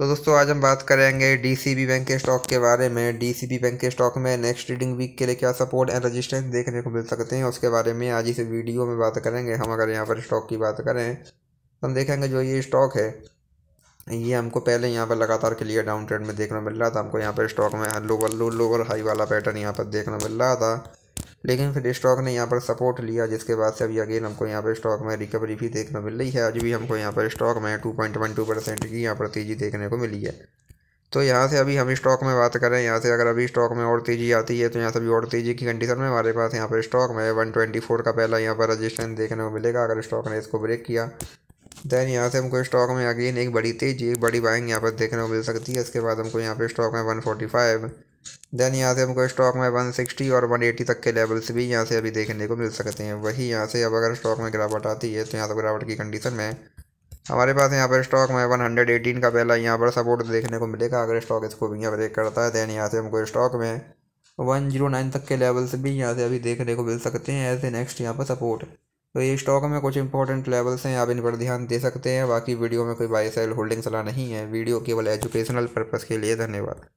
तो दोस्तों आज हम बात करेंगे डीसीबी बैंक के स्टॉक के बारे में डीसीबी बैंक के स्टॉक में नेक्स्ट ट्रेडिंग वीक के लिए क्या सपोर्ट एंड रेजिस्टेंस देखने को मिल सकते हैं उसके बारे में आज इस वीडियो में बात करेंगे हम अगर यहाँ पर स्टॉक की बात करें तो हम देखेंगे जो ये स्टॉक है ये हमको पहले यहाँ पर लगातार क्लियर डाउन ट्रेंड में देखना मिल रहा था हमको यहाँ पर स्टॉक में लोअर लो लोअर हाई वाला पैटर्न यहाँ पर देखना मिल रहा था लेकिन फिर स्टॉक ने यहाँ पर सपोर्ट लिया जिसके बाद से अभी अगेन हमको यहाँ पर स्टॉक में रिकवरी भी देखने मिल रही है आज भी हमको यहाँ पर स्टॉक में two point one two percent की यहाँ पर तेज़ी देखने को मिली है तो यहाँ से अभी हम स्टॉक में बात करें यहाँ से अगर अभी स्टॉक में और तेज़ी आती है तो यहाँ से अभी और तेज़ी की कंडीशन में हमारे पास यहाँ पर स्टॉक में वन ट्वेंटी फोर का पहला यहाँ पर रजिस्टेंस देखने को मिलेगा अगर स्टॉक ने इसको ब्रेक किया दैन यहाँ से हमको स्टॉक में अगेन एक बड़ी तेज़ी एक बड़ी बाइंग यहाँ पर देखने को मिल सकती है इसके बाद हमको यहाँ पर स्टॉक में वन फाइव देन यहाँ से हमको स्टॉक में 160 और 180 तक के लेवल्स भी यहाँ से अभी देखने को मिल सकते हैं वही यहाँ से अब अगर स्टॉक में गिरावट आती है तो यहाँ से गिरावट की कंडीशन में हमारे पास यहाँ पर स्टॉक में 118 का पहला यहाँ पर सपोर्ट देखने को मिलेगा अगर स्टॉक इसको भी यहाँ ब्रेक करता है देन यहाँ से हमको स्टॉक में नाइन तक के लेवल्स भी यहाँ से अभी देखने को मिल सकते हैं ऐसे नेक्स्ट यहाँ पर सपोर्ट तो ये स्टॉक में कुछ इंपॉर्टेंट लेवल्स हैं आप इन पर ध्यान दे सकते हैं बाकी वीडियो में कोई बाई सेल होल्डिंग सलाह नहीं है वीडियो केवल एजुकेशनल पर्पज़ के लिए धन्यवाद